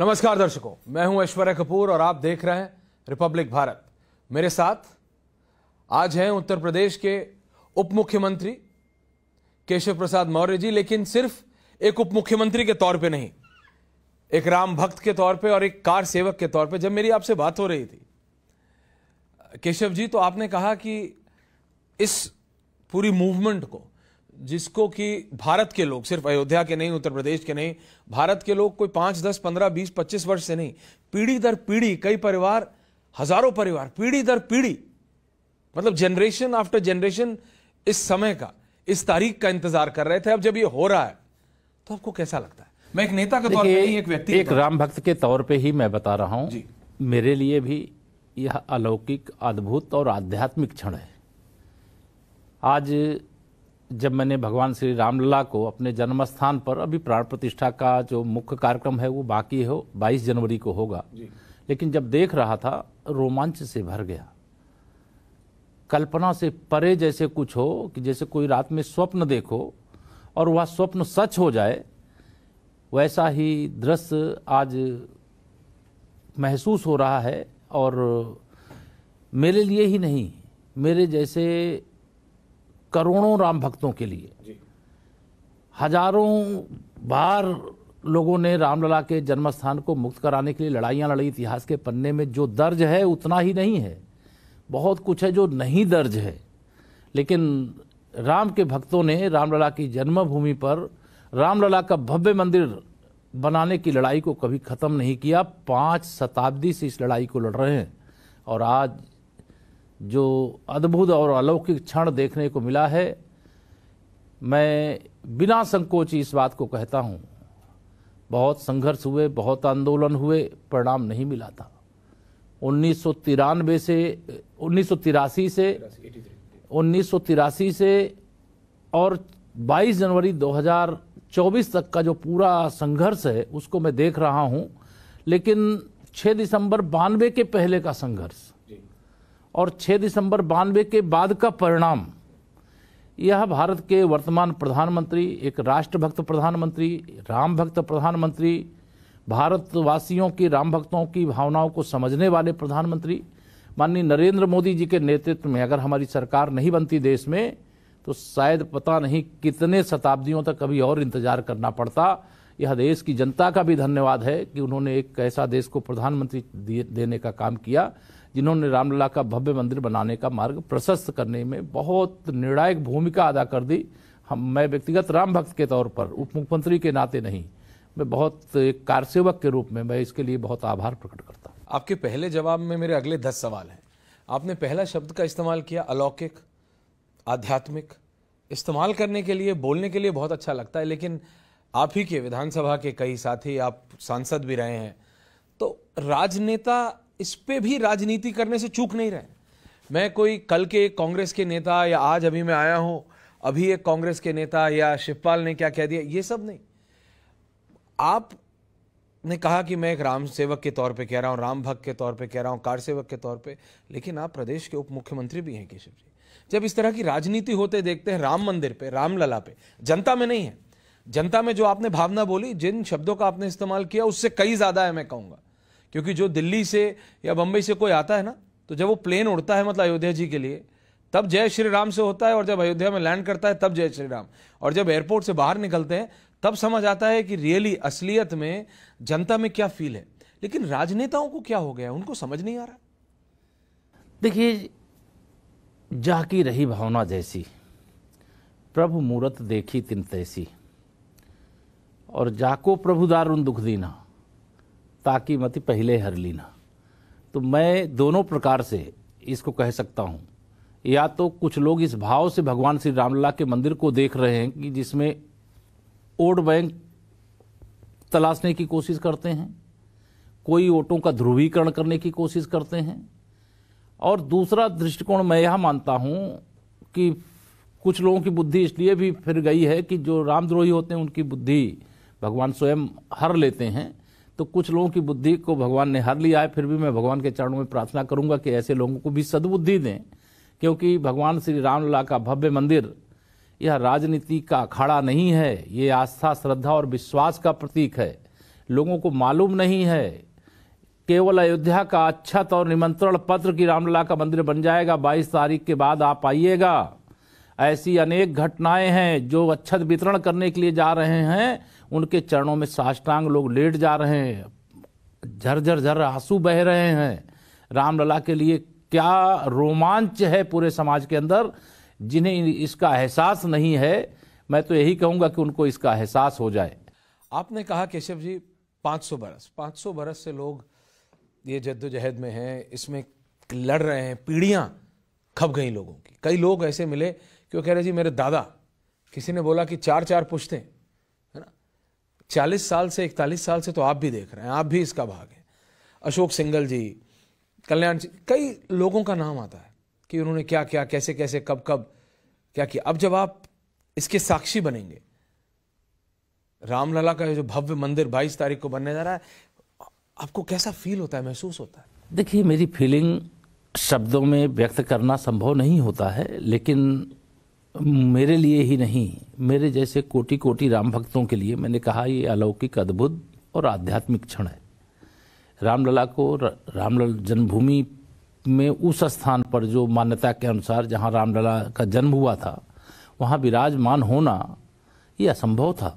नमस्कार दर्शकों मैं हूं ऐश्वर्य कपूर और आप देख रहे हैं रिपब्लिक भारत मेरे साथ आज हैं उत्तर प्रदेश के उप मुख्यमंत्री केशव प्रसाद मौर्य जी लेकिन सिर्फ एक उप मुख्यमंत्री के तौर पे नहीं एक राम भक्त के तौर पे और एक कार सेवक के तौर पे जब मेरी आपसे बात हो रही थी केशव जी तो आपने कहा कि इस पूरी मूवमेंट को जिसको कि भारत के लोग सिर्फ अयोध्या के नहीं उत्तर प्रदेश के नहीं भारत के लोग कोई पांच दस पंद्रह बीस पच्चीस वर्ष से नहीं पीढ़ी दर पीढ़ी कई परिवार हजारों परिवार पीढ़ी दर पीढ़ी मतलब जनरेशन आफ्टर जनरेशन इस समय का इस तारीख का इंतजार कर रहे थे अब जब ये हो रहा है तो आपको कैसा लगता है मैं एक नेता के तौर पर एक व्यक्ति एक राम भक्त के तौर पर ही मैं बता रहा हूं मेरे लिए भी यह अलौकिक अद्भुत और आध्यात्मिक क्षण है आज जब मैंने भगवान श्री रामलला को अपने जन्म स्थान पर अभी प्राण प्रतिष्ठा का जो मुख्य कार्यक्रम है वो बाकी हो 22 जनवरी को होगा लेकिन जब देख रहा था रोमांच से भर गया कल्पना से परे जैसे कुछ हो कि जैसे कोई रात में स्वप्न देखो और वह स्वप्न सच हो जाए वैसा ही दृश्य आज महसूस हो रहा है और मेरे लिए ही नहीं मेरे जैसे करोड़ों राम भक्तों के लिए हजारों बार लोगों ने रामलला के जन्म स्थान को मुक्त कराने के लिए लड़ाइयाँ लड़ी इतिहास के पन्ने में जो दर्ज है उतना ही नहीं है बहुत कुछ है जो नहीं दर्ज है लेकिन राम के भक्तों ने रामलला की जन्मभूमि पर रामलला का भव्य मंदिर बनाने की लड़ाई को कभी ख़त्म नहीं किया पाँच शताब्दी से इस लड़ाई को लड़ रहे हैं और आज जो अद्भुत और अलौकिक क्षण देखने को मिला है मैं बिना संकोच इस बात को कहता हूँ बहुत संघर्ष हुए बहुत आंदोलन हुए परिणाम नहीं मिला था उन्नीस से उन्नीस से उन्नीस से और 22 जनवरी 2024 तक का जो पूरा संघर्ष है उसको मैं देख रहा हूं लेकिन 6 दिसंबर बानवे के पहले का संघर्ष और 6 दिसंबर बानवे के बाद का परिणाम यह भारत के वर्तमान प्रधानमंत्री एक राष्ट्रभक्त प्रधानमंत्री राम भक्त प्रधानमंत्री भारतवासियों की राम भक्तों की भावनाओं को समझने वाले प्रधानमंत्री माननीय नरेंद्र मोदी जी के नेतृत्व में अगर हमारी सरकार नहीं बनती देश में तो शायद पता नहीं कितने शताब्दियों तक अभी और इंतजार करना पड़ता यह देश की जनता का भी धन्यवाद है कि उन्होंने एक ऐसा देश को प्रधानमंत्री देने का काम किया जिन्होंने रामलला का भव्य मंदिर बनाने का मार्ग प्रशस्त करने में बहुत निर्णायक भूमिका अदा कर दी हम मैं व्यक्तिगत राम भक्त के तौर पर उप मुख्यमंत्री के नाते नहीं मैं बहुत एक कार्यसेवक के रूप में मैं इसके लिए बहुत आभार प्रकट करता हूँ आपके पहले जवाब में मेरे अगले दस सवाल हैं आपने पहला शब्द का इस्तेमाल किया अलौकिक आध्यात्मिक इस्तेमाल करने के लिए बोलने के लिए बहुत अच्छा लगता है लेकिन आप ही के विधानसभा के कई साथी आप सांसद भी रहे हैं तो राजनेता इस पर भी राजनीति करने से चूक नहीं रहे मैं कोई कल के कांग्रेस के नेता या आज अभी मैं आया हूं अभी एक कांग्रेस के नेता या शिवपाल ने क्या कह दिया ये सब नहीं आप ने कहा कि मैं एक राम सेवक के तौर पे कह रहा हूँ राम भक्त के तौर पे कह रहा हूँ कार सेवक के तौर पे लेकिन आप प्रदेश के उप मुख्यमंत्री भी हैं केशव जी जब इस तरह की राजनीति होते देखते हैं राम मंदिर पे रामलला पे जनता में नहीं है जनता में जो आपने भावना बोली जिन शब्दों का आपने इस्तेमाल किया उससे कई ज्यादा है मैं कहूंगा क्योंकि जो दिल्ली से या बम्बई से कोई आता है ना तो जब वो प्लेन उड़ता है मतलब अयोध्या जी के लिए तब जय श्री राम से होता है और जब अयोध्या में लैंड करता है तब जय श्री राम और जब एयरपोर्ट से बाहर निकलते हैं तब समझ आता है कि रियली असलियत में जनता में क्या फील है लेकिन राजनेताओं को क्या हो गया उनको समझ नहीं आ रहा देखिए जा की रही भावना जैसी प्रभु मूरत देखी तिन तैसी और जाको प्रभु दारुण दुख दीना ताकि मत पहले हर लीना तो मैं दोनों प्रकार से इसको कह सकता हूँ या तो कुछ लोग इस भाव से भगवान श्री रामलला के मंदिर को देख रहे हैं कि जिसमें वोट बैंक तलाशने की कोशिश करते हैं कोई वोटों का ध्रुवीकरण करने की कोशिश करते हैं और दूसरा दृष्टिकोण मैं यह मानता हूँ कि कुछ लोगों की बुद्धि इसलिए भी फिर गई है कि जो रामद्रोही होते हैं उनकी बुद्धि भगवान स्वयं हर लेते हैं तो कुछ लोगों की बुद्धि को भगवान ने हर लिया है फिर भी मैं भगवान के चरणों में प्रार्थना करूंगा कि ऐसे लोगों को भी सद्बुद्धि दें क्योंकि भगवान श्री रामलला का भव्य मंदिर यह राजनीति का अखाड़ा नहीं है ये आस्था श्रद्धा और विश्वास का प्रतीक है लोगों को मालूम नहीं है केवल अयोध्या का अच्छत और निमंत्रण पत्र की रामलला का मंदिर बन जाएगा 22 तारीख के बाद आप आइएगा ऐसी अनेक घटनाएं हैं जो अच्छत वितरण करने के लिए जा रहे हैं उनके चरणों में साष्टांग लोग लेट जा रहे हैं झरझर झर आंसू बह रहे हैं रामलला के लिए क्या रोमांच है पूरे समाज के अंदर जिन्हें इसका एहसास नहीं है मैं तो यही कहूंगा कि उनको इसका एहसास हो जाए आपने कहा केशव जी 500 बरस 500 बरस से लोग ये जद्दोजहद में हैं इसमें लड़ रहे हैं पीढ़ियां खप गई लोगों की कई लोग ऐसे मिले कि वो कह रहे जी मेरे दादा किसी ने बोला कि चार चार पुश्ते है ना चालीस साल से इकतालीस साल से तो आप भी देख रहे हैं आप भी इसका भाग हैं अशोक सिंगल जी कल्याण जी कई लोगों का नाम आता है कि उन्होंने क्या क्या कैसे कैसे कब कब क्या किया अब जब आप इसके साक्षी बनेंगे रामलला का जो भव्य मंदिर 22 तारीख को बनने जा रहा है आपको कैसा फील होता है महसूस होता है देखिए मेरी फीलिंग शब्दों में व्यक्त करना संभव नहीं होता है लेकिन मेरे लिए ही नहीं मेरे जैसे कोटि कोटि राम भक्तों के लिए मैंने कहा ये अलौकिक अद्भुत और आध्यात्मिक क्षण है रामलला को रामलला जन्मभूमि में उस स्थान पर जो मान्यता के अनुसार जहाँ रामलला का जन्म हुआ था वहाँ विराजमान होना ये असंभव था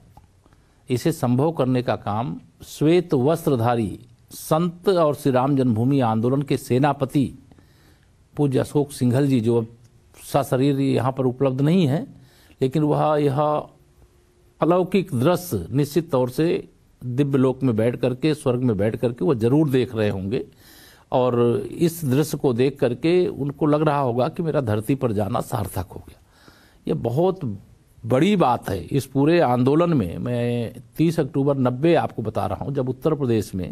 इसे संभव करने का काम श्वेत वस्त्रधारी संत और श्री राम जन्मभूमि आंदोलन के सेनापति पूज्य अशोक सिंघल जी जो अब सा शरीर यहाँ पर उपलब्ध नहीं है लेकिन वह यह अलौकिक दृश्य निश्चित तौर से दिव्य लोक में बैठ करके स्वर्ग में बैठ करके वह जरूर देख रहे होंगे और इस दृश्य को देख करके उनको लग रहा होगा कि मेरा धरती पर जाना सार्थक हो गया ये बहुत बड़ी बात है इस पूरे आंदोलन में मैं 30 अक्टूबर 90 आपको बता रहा हूँ जब उत्तर प्रदेश में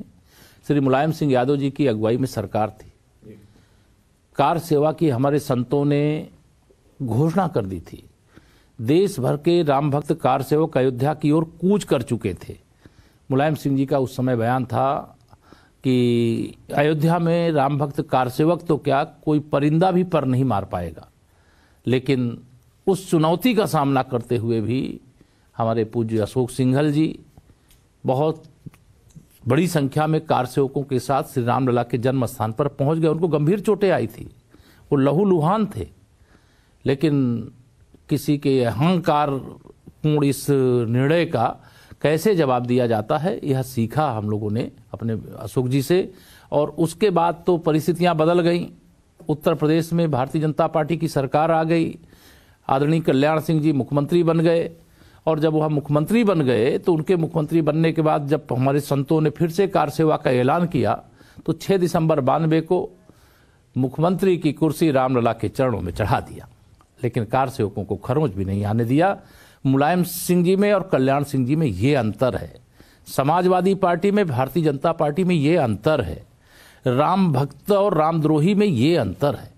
श्री मुलायम सिंह यादव जी की अगुवाई में सरकार थी कार सेवा की हमारे संतों ने घोषणा कर दी थी देश भर के राम भक्त कार सेवक अयोध्या की ओर कूच कर चुके थे मुलायम सिंह जी का उस समय बयान था कि अयोध्या में राम भक्त कार सेवक तो क्या कोई परिंदा भी पर नहीं मार पाएगा लेकिन उस चुनौती का सामना करते हुए भी हमारे पूज्य अशोक सिंघल जी बहुत बड़ी संख्या में कार सेवकों के साथ श्री रामलला के जन्म स्थान पर पहुंच गए उनको गंभीर चोटें आई थी वो लहूलुहान थे लेकिन किसी के अहंकार पूर्ण इस निर्णय का कैसे जवाब दिया जाता है यह सीखा हम लोगों ने अपने अशोक जी से और उसके बाद तो परिस्थितियां बदल गईं उत्तर प्रदेश में भारतीय जनता पार्टी की सरकार आ गई आदरणीय कल्याण सिंह जी मुख्यमंत्री बन गए और जब वह मुख्यमंत्री बन गए तो उनके मुख्यमंत्री बनने के बाद जब हमारे संतों ने फिर से कार सेवा का ऐलान किया तो 6 दिसंबर बानवे को मुख्यमंत्री की कुर्सी रामलला के चरणों में चढ़ा दिया लेकिन कार सेवकों को खरोंच भी नहीं आने दिया मुलायम सिंह जी में और कल्याण सिंह जी में ये अंतर है समाजवादी पार्टी में भारतीय जनता पार्टी में ये अंतर है राम भक्त और रामद्रोही में ये अंतर है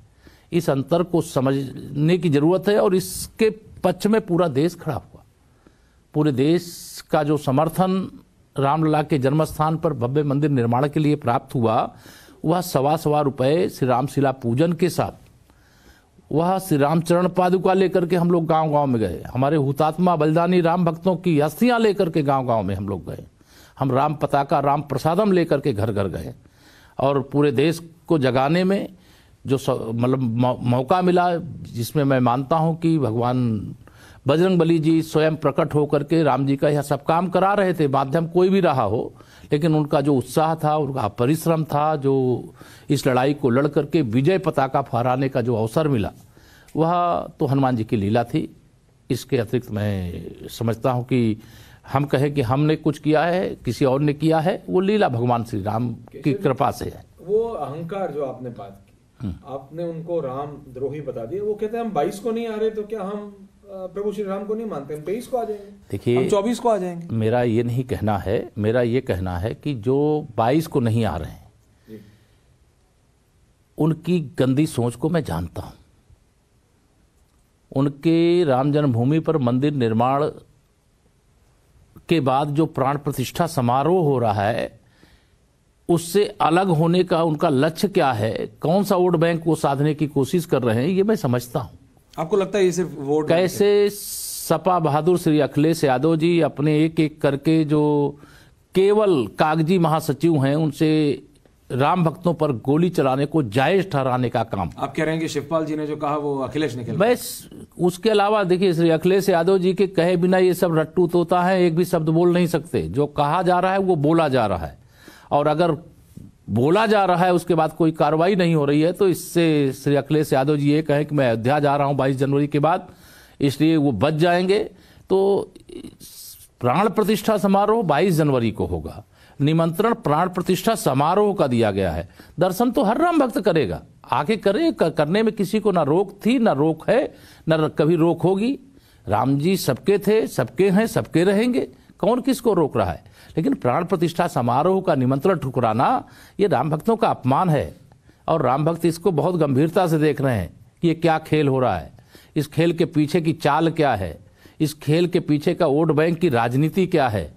इस अंतर को समझने की जरूरत है और इसके पक्ष में पूरा देश खड़ा हुआ पूरे देश का जो समर्थन रामलला के जन्मस्थान पर भव्य मंदिर निर्माण के लिए प्राप्त हुआ वह सवा सवा रुपये श्री रामशिला पूजन के साथ वह श्री रामचरण पादुका लेकर के हम लोग गांव गांव में गए हमारे हुतात्मा बलिदानी राम भक्तों की अस्थियां लेकर के गांव गांव में हम लोग गए हम राम पताका राम प्रसादम लेकर के घर घर गए और पूरे देश को जगाने में जो मतलब मौका मिला जिसमें मैं मानता हूं कि भगवान बजरंग बली जी स्वयं प्रकट होकर के राम जी का यह सब काम करा रहे थे माध्यम कोई भी रहा हो लेकिन उनका जो उत्साह था उनका परिश्रम था जो इस लड़ाई को लड़ करके विजय पताका फहराने का जो अवसर मिला वह तो हनुमान जी की लीला थी इसके अतिरिक्त मैं समझता हूँ कि हम कहें कि हमने कुछ किया है किसी और ने किया है वो लीला भगवान श्री राम की कृपा से है वो अहंकार जो आपने बात की हम्म। आपने उनको राम द्रोही बता दिया वो कहते हैं हम बाईस को नहीं आ रहे तो क्या हम प्रभु श्री राम को नहीं मानते हम तेईस को आ जाएंगे देखिए चौबीस को आ जाएंगे मेरा ये नहीं कहना है मेरा ये कहना है कि जो बाईस को नहीं आ रहे हैं उनकी गंदी सोच को मैं जानता हूं उनके राम जन्मभूमि पर मंदिर निर्माण के बाद जो प्राण प्रतिष्ठा समारोह हो रहा है उससे अलग होने का उनका लक्ष्य क्या है कौन सा वोट बैंक वो साधने की कोशिश कर रहे हैं ये मैं समझता हूं आपको लगता है ये सिर्फ वोट कैसे सपा बहादुर श्री अखिलेश यादव जी अपने एक एक करके जो केवल कागजी महासचिव हैं उनसे राम भक्तों पर गोली चलाने को जायज ठहराने का काम आप कह रहे हैं कि शिवपाल जी ने जो कहा वो अखिलेश ने कहा बस उसके अलावा देखिए श्री अखिलेश यादव जी के कहे बिना ये सब रट्टू तोता है एक भी शब्द बोल नहीं सकते जो कहा जा रहा है वो बोला जा रहा है और अगर बोला जा रहा है उसके बाद कोई कार्रवाई नहीं हो रही है तो इससे श्री अखिलेश यादव जी ये कहें कि मैं अयोध्या जा रहा हूँ बाईस जनवरी के बाद इसलिए वो बच जाएंगे तो प्राण प्रतिष्ठा समारोह बाईस जनवरी को होगा निमंत्रण प्राण प्रतिष्ठा समारोह का दिया गया है दर्शन तो हर राम भक्त करेगा आगे करे करने में किसी को ना रोक थी ना रोक है ना कभी रोक होगी राम जी सबके थे सबके हैं सबके रहेंगे कौन किसको रोक रहा है लेकिन प्राण प्रतिष्ठा समारोह का निमंत्रण ठुकराना ये राम भक्तों का अपमान है और राम भक्त इसको बहुत गंभीरता से देख रहे हैं कि ये क्या खेल हो रहा है इस खेल के पीछे की चाल क्या है इस खेल के पीछे का वोट बैंक की राजनीति क्या है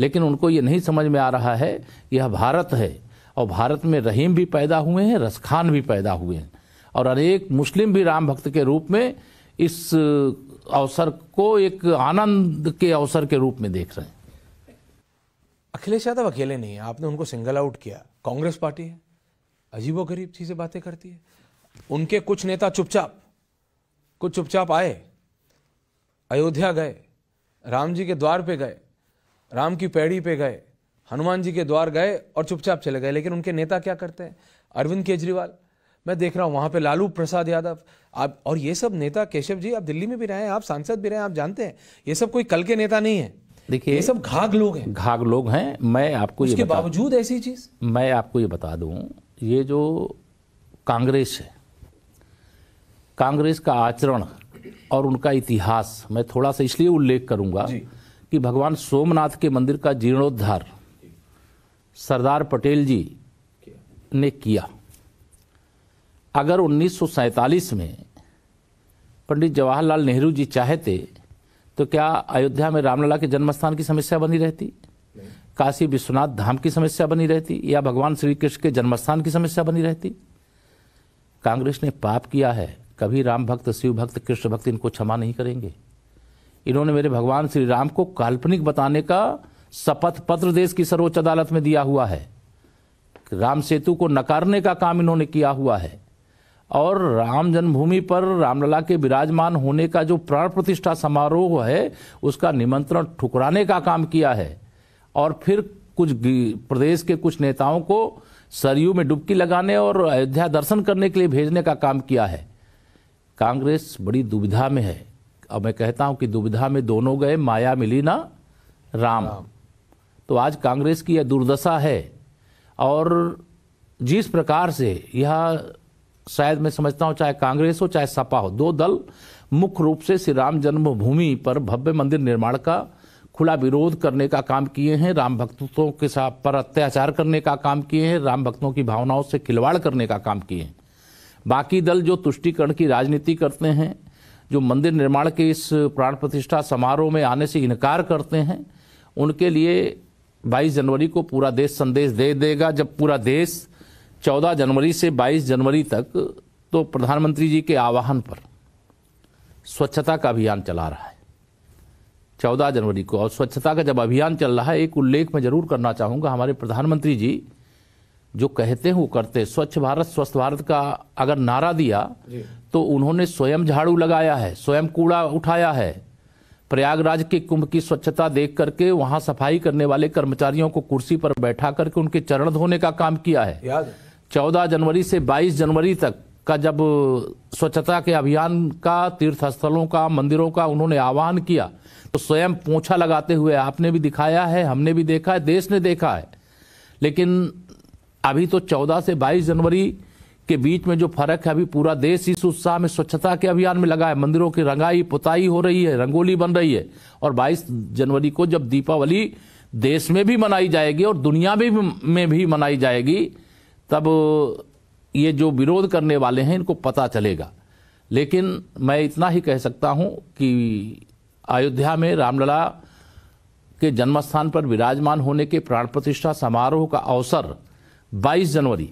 लेकिन उनको ये नहीं समझ में आ रहा है यह भारत है और भारत में रहीम भी पैदा हुए हैं रसखान भी पैदा हुए हैं और अनेक मुस्लिम भी राम भक्त के रूप में इस अवसर को एक आनंद के अवसर के रूप में देख रहे हैं अखिलेश यादव अकेले नहीं है आपने उनको सिंगल आउट किया कांग्रेस पार्टी है अजीबो गरीब चीज़ें बातें करती है उनके कुछ नेता चुपचाप कुछ चुपचाप आए अयोध्या गए राम जी के द्वार पे गए राम की पैड़ी पे गए हनुमान जी के द्वार गए और चुपचाप चले गए लेकिन उनके नेता क्या करते हैं अरविंद केजरीवाल मैं देख रहा हूँ वहाँ पे लालू प्रसाद यादव आप और ये सब नेता केशव जी आप दिल्ली में भी रहे हैं आप सांसद भी रहे हैं आप जानते हैं ये सब कोई कल के नेता नहीं है देखिए ये सब घाग लोग हैं घाग लोग हैं मैं आपको इसके बावजूद ऐसी चीज़ मैं आपको ये बता दूं ये जो कांग्रेस है कांग्रेस का आचरण और उनका इतिहास मैं थोड़ा सा इसलिए उल्लेख करूंगा कि भगवान सोमनाथ के मंदिर का जीर्णोद्धार सरदार पटेल जी ने किया अगर उन्नीस में पंडित जवाहरलाल नेहरू जी चाहते तो क्या अयोध्या में रामलला के जन्मस्थान की समस्या बनी रहती काशी विश्वनाथ धाम की समस्या बनी रहती या भगवान श्री कृष्ण के जन्मस्थान की समस्या बनी रहती कांग्रेस ने पाप किया है कभी राम भक्त शिव भक्त कृष्ण भक्त इनको क्षमा नहीं करेंगे इन्होंने मेरे भगवान श्री राम को काल्पनिक बताने का शपथ पत्र देश की सर्वोच्च अदालत में दिया हुआ है राम सेतु को नकारने का काम इन्होंने किया हुआ है और राम जन्मभूमि पर रामलला के विराजमान होने का जो प्राण प्रतिष्ठा समारोह है उसका निमंत्रण ठुकराने का काम किया है और फिर कुछ प्रदेश के कुछ नेताओं को सरयू में डुबकी लगाने और अयोध्या दर्शन करने के लिए भेजने का काम किया है कांग्रेस बड़ी दुविधा में है अब मैं कहता हूं कि दुविधा में दोनों गए माया मिली ना राम, राम। तो आज कांग्रेस की यह दुर्दशा है और जिस प्रकार से यह शायद मैं समझता हूं चाहे कांग्रेस हो चाहे सपा हो दो दल मुख्य रूप से श्री राम जन्मभूमि पर भव्य मंदिर निर्माण का खुला विरोध करने का काम किए हैं राम भक्तों के साथ पर अत्याचार करने का काम किए हैं राम भक्तों की भावनाओं से खिलवाड़ करने का काम किए हैं बाकी दल जो तुष्टिकरण की राजनीति करते हैं जो मंदिर निर्माण के इस प्राण प्रतिष्ठा समारोह में आने से इनकार करते हैं उनके लिए 22 जनवरी को पूरा देश संदेश दे देगा जब पूरा देश चौदह जनवरी से बाईस जनवरी तक तो प्रधानमंत्री जी के आह्वान पर स्वच्छता का अभियान चला रहा है चौदह जनवरी को और स्वच्छता का जब अभियान चल रहा है एक उल्लेख मैं जरूर करना चाहूँगा हमारे प्रधानमंत्री जी जो कहते हैं वो करते स्वच्छ भारत स्वस्थ भारत का अगर नारा दिया तो उन्होंने स्वयं झाड़ू लगाया है स्वयं कूड़ा उठाया है प्रयागराज के कुंभ की स्वच्छता देख करके वहां सफाई करने वाले कर्मचारियों को कुर्सी पर बैठा करके उनके चरण धोने का काम किया है 14 जनवरी से 22 जनवरी तक का जब स्वच्छता के अभियान का तीर्थस्थलों का मंदिरों का उन्होंने आह्वान किया तो स्वयं पोछा लगाते हुए आपने भी दिखाया है हमने भी देखा है देश ने देखा है लेकिन अभी तो 14 से 22 जनवरी के बीच में जो फर्क है अभी पूरा देश इस उत्साह में स्वच्छता के अभियान में लगा है मंदिरों की रंगाई पुताई हो रही है रंगोली बन रही है और 22 जनवरी को जब दीपावली देश में भी मनाई जाएगी और दुनिया भी, में भी मनाई जाएगी तब ये जो विरोध करने वाले हैं इनको पता चलेगा लेकिन मैं इतना ही कह सकता हूं कि अयोध्या में रामलला के जन्मस्थान पर विराजमान होने के प्राण प्रतिष्ठा समारोह का अवसर 22 जनवरी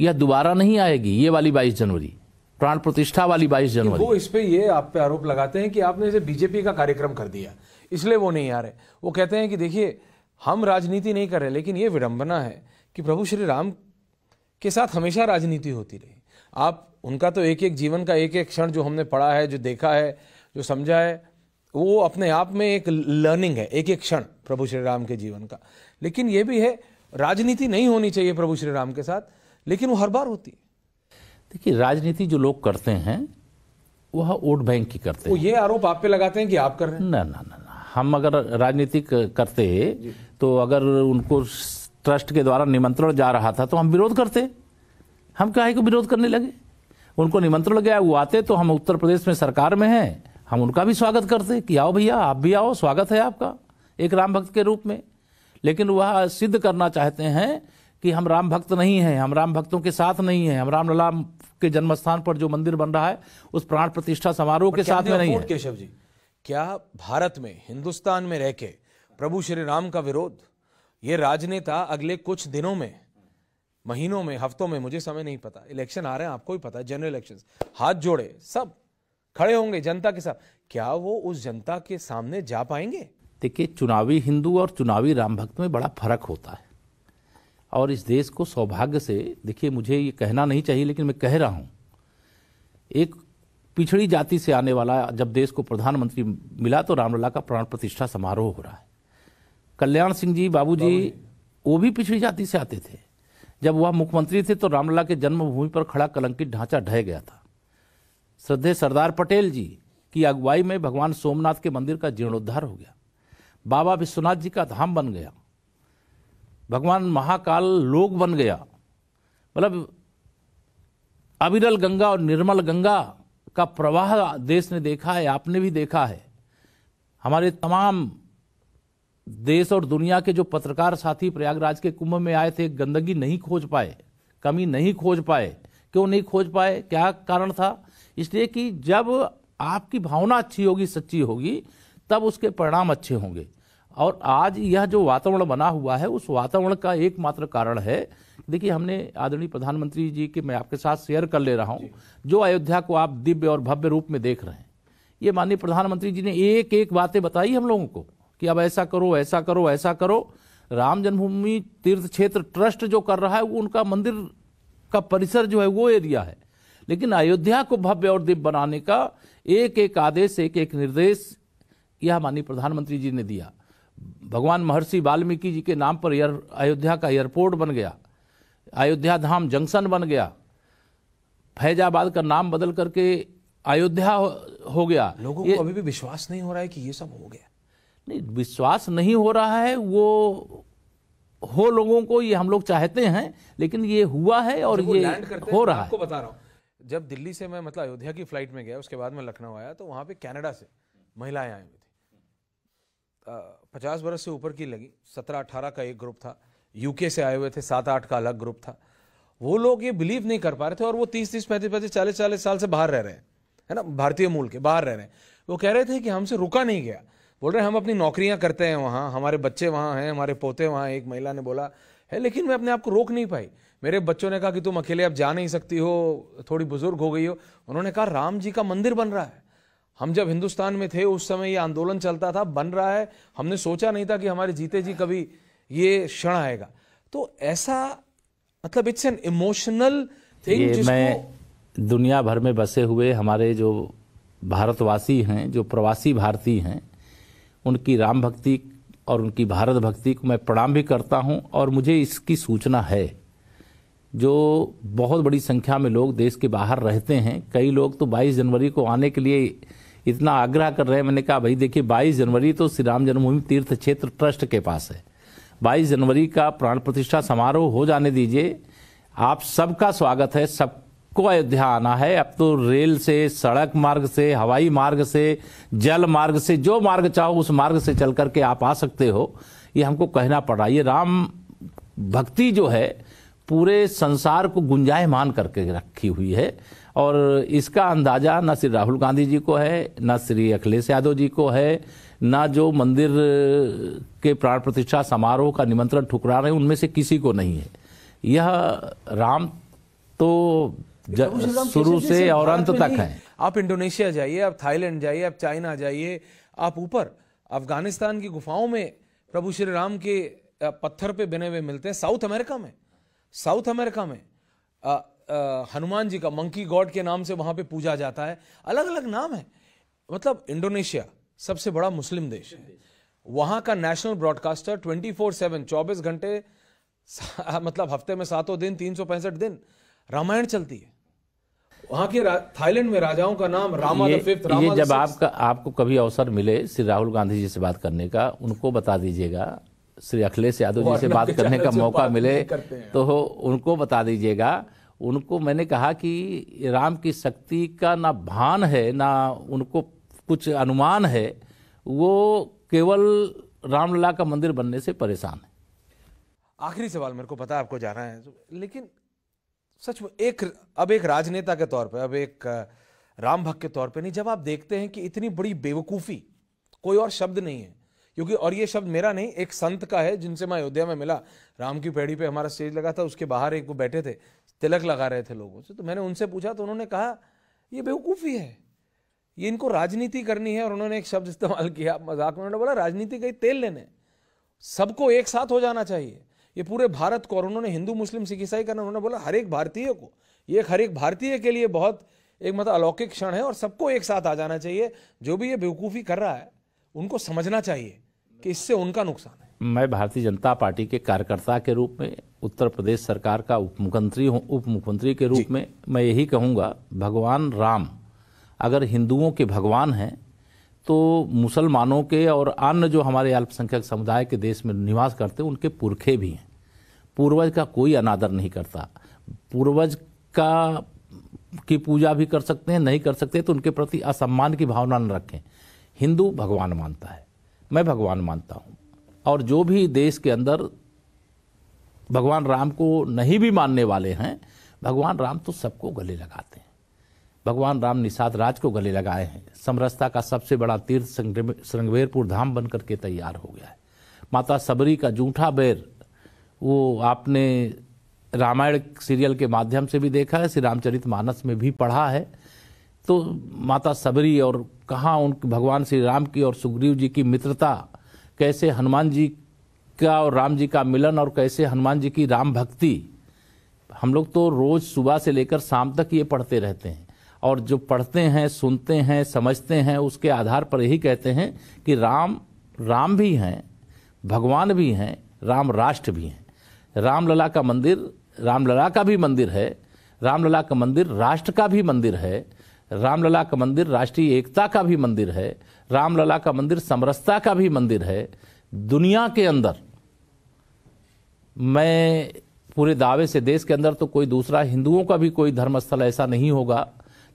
यह दोबारा नहीं आएगी ये वाली 22 जनवरी प्राण प्रतिष्ठा वाली 22 जनवरी वो इस पे ये आप पे आरोप लगाते हैं कि आपने इसे बीजेपी का कार्यक्रम कर दिया इसलिए वो नहीं आ रहे वो कहते हैं कि देखिए हम राजनीति नहीं कर रहे लेकिन ये विडंबना है कि प्रभु श्री राम के साथ हमेशा राजनीति होती रही आप उनका तो एक एक जीवन का एक एक क्षण जो हमने पढ़ा है जो देखा है जो समझा है वो अपने आप में एक लर्निंग है एक एक क्षण प्रभु श्री राम के जीवन का लेकिन ये भी है राजनीति नहीं होनी चाहिए प्रभु श्री राम के साथ लेकिन वो हर बार होती है देखिए राजनीति जो लोग करते हैं वह वोट बैंक की करते वो हैं ये आरोप आप पे लगाते हैं कि आप कर रहे हैं ना ना ना, ना। हम अगर राजनीति करते तो अगर उनको ट्रस्ट के द्वारा निमंत्रण जा रहा था तो हम विरोध करते हम काहे को विरोध करने लगे उनको निमंत्रण गया वो आते तो हम उत्तर प्रदेश में सरकार में हैं हम उनका भी स्वागत करते कि आओ भैया आप भी आओ स्वागत है आपका एक राम भक्त के रूप में लेकिन वह सिद्ध करना चाहते हैं कि हम राम भक्त नहीं हैं हम राम भक्तों के साथ नहीं हैं हम रामलला के जन्म स्थान पर जो मंदिर बन रहा है उस प्राण प्रतिष्ठा समारोह के साथ में नहीं है केशव जी क्या भारत में हिंदुस्तान में रह के प्रभु श्री राम का विरोध ये राजनेता अगले कुछ दिनों में महीनों में हफ्तों में मुझे समय नहीं पता इलेक्शन आ रहे हैं आपको भी पता है जनरल इलेक्शन हाथ जोड़े सब खड़े होंगे जनता के साथ क्या वो उस जनता के सामने जा पाएंगे देखिए चुनावी हिंदू और चुनावी राम भक्त में बड़ा फर्क होता है और इस देश को सौभाग्य से देखिए मुझे ये कहना नहीं चाहिए लेकिन मैं कह रहा हूँ एक पिछड़ी जाति से आने वाला जब देश को प्रधानमंत्री मिला तो रामलला का प्राण प्रतिष्ठा समारोह हो रहा है कल्याण सिंह जी बाबू जी वो भी पिछड़ी जाति से आते थे जब वह मुख्यमंत्री थे तो रामलला के जन्मभूमि पर खड़ा कलंकित ढांचा ढह गया था श्रद्धे सरदार पटेल जी की अगुवाई में भगवान सोमनाथ के मंदिर का जीर्णोद्धार हो गया बाबा विश्वनाथ जी का धाम बन गया भगवान महाकाल लोक बन गया मतलब अविरल गंगा और निर्मल गंगा का प्रवाह देश ने देखा है आपने भी देखा है हमारे तमाम देश और दुनिया के जो पत्रकार साथी प्रयागराज के कुंभ में आए थे गंदगी नहीं खोज पाए कमी नहीं खोज पाए क्यों नहीं खोज पाए क्या कारण था इसलिए कि जब आपकी भावना अच्छी होगी सच्ची होगी तब उसके परिणाम अच्छे होंगे और आज यह जो वातावरण बना हुआ है उस वातावरण का एकमात्र कारण है देखिए हमने आदरणीय प्रधानमंत्री जी के मैं आपके साथ शेयर कर ले रहा हूँ जो अयोध्या को आप दिव्य और भव्य रूप में देख रहे हैं ये माननीय प्रधानमंत्री जी ने एक एक बातें बताई हम लोगों को कि अब ऐसा करो ऐसा करो ऐसा करो राम जन्मभूमि तीर्थ क्षेत्र ट्रस्ट जो कर रहा है वो उनका मंदिर का परिसर जो है वो एरिया है लेकिन अयोध्या को भव्य और दिव्य बनाने का एक एक आदेश एक एक निर्देश यह माननीय प्रधानमंत्री जी ने दिया भगवान महर्षि वाल्मीकि जी के नाम पर एयर अयोध्या का एयरपोर्ट बन गया अयोध्या धाम जंक्शन बन गया फैजाबाद का नाम बदल करके अयोध्या हो, हो गया लोगों को अभी भी विश्वास नहीं हो रहा है कि ये सब हो गया नहीं विश्वास नहीं हो रहा है वो हो लोगों को ये हम लोग चाहते हैं लेकिन ये हुआ है और ये हो रहा है आपको बता रहा हूँ जब दिल्ली से मैं मतलब अयोध्या की फ्लाइट में गया उसके बाद में लखनऊ आया तो वहाँ पे कनाडा से महिलाएं आई हुई थी पचास बरस से ऊपर की लगी सत्रह अठारह का एक ग्रुप था यूके से आए हुए थे सात आठ का अलग ग्रुप था वो लोग ये बिलीव नहीं कर पा रहे थे और वो तीस तीस पैंतीस पैंतीस चालीस चालीस साल से बाहर रह रहे हैं है ना भारतीय मूल के बाहर रह रहे हैं वो कह रहे थे कि हमसे रुका नहीं गया बोल रहे हम अपनी नौकरियां करते हैं वहाँ हमारे बच्चे वहाँ हैं हमारे पोते वहाँ एक महिला ने बोला है लेकिन मैं अपने आप को रोक नहीं पाई मेरे बच्चों ने कहा कि तुम अकेले अब जा नहीं सकती हो थोड़ी बुजुर्ग हो गई हो उन्होंने कहा राम जी का मंदिर बन रहा है हम जब हिंदुस्तान में थे उस समय ये आंदोलन चलता था बन रहा है हमने सोचा नहीं था कि हमारे जीते जी कभी ये क्षण आएगा तो ऐसा मतलब इट्स एन इमोशनल थिंग मैं दुनिया भर में बसे हुए हमारे जो भारतवासी हैं जो प्रवासी भारतीय हैं उनकी राम भक्ति और उनकी भारत भक्ति को मैं प्रणाम भी करता हूं और मुझे इसकी सूचना है जो बहुत बड़ी संख्या में लोग देश के बाहर रहते हैं कई लोग तो 22 जनवरी को आने के लिए इतना आग्रह कर रहे हैं मैंने कहा भाई देखिए 22 जनवरी तो श्री राम जन्मभूमि तीर्थ क्षेत्र ट्रस्ट के पास है 22 जनवरी का प्राण प्रतिष्ठा समारोह हो जाने दीजिए आप सबका स्वागत है सब को अयोध्या आना है अब तो रेल से सड़क मार्ग से हवाई मार्ग से जल मार्ग से जो मार्ग चाहो उस मार्ग से चल करके आप आ सकते हो ये हमको कहना पड़ा ये राम भक्ति जो है पूरे संसार को गुंजायमान करके रखी हुई है और इसका अंदाजा न श्री राहुल गांधी जी को है न श्री अखिलेश यादव जी को है न जो मंदिर के प्राण प्रतिष्ठा समारोह का निमंत्रण ठुकरा रहे उनमें से किसी को नहीं है यह राम तो शुरू से और अंत तक है आप इंडोनेशिया जाइए आप थाईलैंड जाइए आप चाइना जाइए आप ऊपर अफगानिस्तान की गुफाओं में प्रभु श्री राम के पत्थर पे बने हुए मिलते हैं साउथ अमेरिका में साउथ अमेरिका में हनुमान जी का मंकी गॉड के नाम से वहां पे पूजा जाता है अलग अलग नाम है मतलब इंडोनेशिया सबसे बड़ा मुस्लिम देश है वहां का national broadcaster twenty four seven चौबीस घंटे मतलब हफ्ते में सातों दिन तीन सौ पैंसठ दिन रामायण चलती है वहाँ के थाईलैंड में राजाओं का नाम रामा ये, फिफ्थ रामा ये जब आपका आपको कभी अवसर मिले श्री राहुल गांधी जी से बात करने का उनको बता दीजिएगा श्री अखिलेश यादव जी से बात करने का मौका मिले तो उनको बता दीजिएगा उनको मैंने कहा कि राम की शक्ति का ना भान है ना उनको कुछ अनुमान है वो केवल रामलला का मंदिर बनने से परेशान है आखिरी सवाल मेरे को पता है आपको जाना है लेकिन सच में एक अब एक राजनेता के तौर पर अब एक राम भक्त के तौर पर नहीं जब आप देखते हैं कि इतनी बड़ी बेवकूफ़ी कोई और शब्द नहीं है क्योंकि और ये शब्द मेरा नहीं एक संत का है जिनसे मैं अयोध्या में मिला राम की पेड़ी पे हमारा स्टेज लगा था उसके बाहर एक वो बैठे थे तिलक लगा रहे थे लोगों से तो मैंने उनसे पूछा तो उन्होंने कहा ये बेवकूफ़ी है ये इनको राजनीति करनी है और उन्होंने एक शब्द इस्तेमाल किया मजाक में उन्होंने बोला राजनीति का ही तेल लेने सबको एक साथ हो जाना चाहिए ये पूरे भारत को और उन्होंने हिंदू मुस्लिम सिख ईसाई करना उन्होंने बोला हर एक भारतीय को ये हर एक भारतीय के लिए बहुत एक मतलब अलौकिक क्षण है और सबको एक साथ आ जाना चाहिए जो भी ये बेवकूफ़ी कर रहा है उनको समझना चाहिए कि इससे उनका नुकसान है मैं भारतीय जनता पार्टी के कार्यकर्ता के रूप में उत्तर प्रदेश सरकार का उप मुख्यमंत्री हूँ उप मुख्यमंत्री के रूप में मैं यही कहूँगा भगवान राम अगर हिंदुओं के भगवान हैं तो मुसलमानों के और अन्य जो हमारे अल्पसंख्यक समुदाय के देश में निवास करते हैं उनके पुरखे भी हैं पूर्वज का कोई अनादर नहीं करता पूर्वज का की पूजा भी कर सकते हैं नहीं कर सकते तो उनके प्रति असम्मान की भावना न रखें हिंदू भगवान मानता है मैं भगवान मानता हूँ और जो भी देश के अंदर भगवान राम को नहीं भी मानने वाले हैं भगवान राम तो सबको गले लगाते हैं भगवान राम निषाद राज को गले लगाए हैं समरसता का सबसे बड़ा तीर्थ श्रृंगवेरपुर धाम बनकर के तैयार हो गया है माता सबरी का जूठा बैर वो आपने रामायण सीरियल के माध्यम से भी देखा है श्री रामचरित मानस में भी पढ़ा है तो माता सबरी और कहाँ उन भगवान श्री राम की और सुग्रीव जी की मित्रता कैसे हनुमान जी का और राम जी का मिलन और कैसे हनुमान जी की राम भक्ति हम लोग तो रोज़ सुबह से लेकर शाम तक ये पढ़ते रहते हैं और जो पढ़ते हैं सुनते हैं समझते हैं उसके आधार पर यही कहते हैं कि राम राम भी हैं भगवान भी हैं राम राष्ट्र भी हैं रामलला का मंदिर रामलला का भी मंदिर है रामलला का मंदिर राष्ट्र का भी मंदिर है रामलला का मंदिर राष्ट्रीय एकता का भी मंदिर है रामलला का मंदिर समरसता का भी मंदिर है दुनिया के अंदर मैं पूरे दावे से देश के अंदर तो कोई दूसरा हिंदुओं का भी कोई धर्मस्थल ऐसा नहीं होगा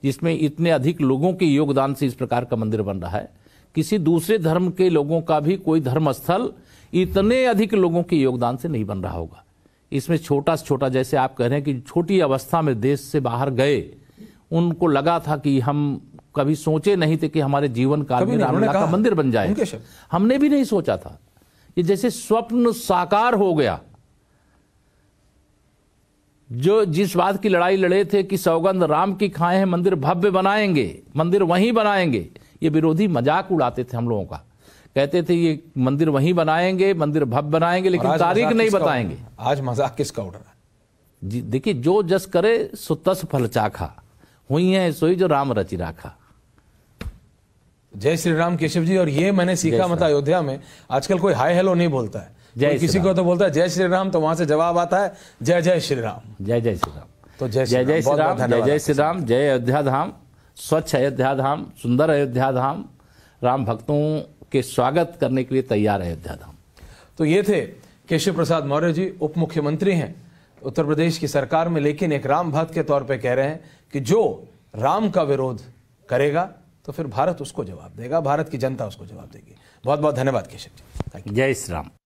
जिसमें इतने अधिक लोगों के योगदान से इस प्रकार का मंदिर बन रहा है किसी दूसरे धर्म के लोगों का भी कोई धर्मस्थल इतने अधिक लोगों के योगदान से नहीं बन रहा होगा इसमें छोटा से छोटा जैसे आप कह रहे हैं कि छोटी अवस्था में देश से बाहर गए उनको लगा था कि हम कभी सोचे नहीं थे कि हमारे जीवन काल में रामलीला का मंदिर बन जाए हमने भी नहीं सोचा था ये जैसे स्वप्न साकार हो गया जो जिस बात की लड़ाई लड़े थे कि सौगंध राम की खाए हैं मंदिर भव्य बनाएंगे मंदिर वहीं बनाएंगे ये विरोधी मजाक उड़ाते थे हम लोगों का कहते थे ये मंदिर वहीं बनाएंगे मंदिर भव्य बनाएंगे लेकिन तारीख नहीं बताएंगे आज मजाक किसका उड़ रहा है देखिए जो जस करे सो तस फल चाखा हुई है सोई जो राम रचि राखा जय श्री राम केशव जी और ये मैंने सीखा मतलब अयोध्या में आजकल कोई हाई हेलो नहीं बोलता है जय किसी को तो बोलता है जय श्री राम तो वहां से जवाब आता है जय जय श्री राम जय जय श्री राम तो जय जय जय श्री राम जय जय श्री राम जय अयोध्या धाम स्वच्छ अयोध्या धाम सुंदर अयोध्या धाम राम भक्तों के स्वागत करने के लिए तैयार है अयोध्या धाम तो ये थे केशव प्रसाद मौर्य जी उप मुख्यमंत्री हैं उत्तर प्रदेश की सरकार में लेकिन एक राम भक्त के तौर पर कह रहे हैं कि जो राम का विरोध करेगा तो फिर भारत उसको जवाब देगा भारत की जनता उसको जवाब देगी बहुत बहुत धन्यवाद केशव जी जय श्री राम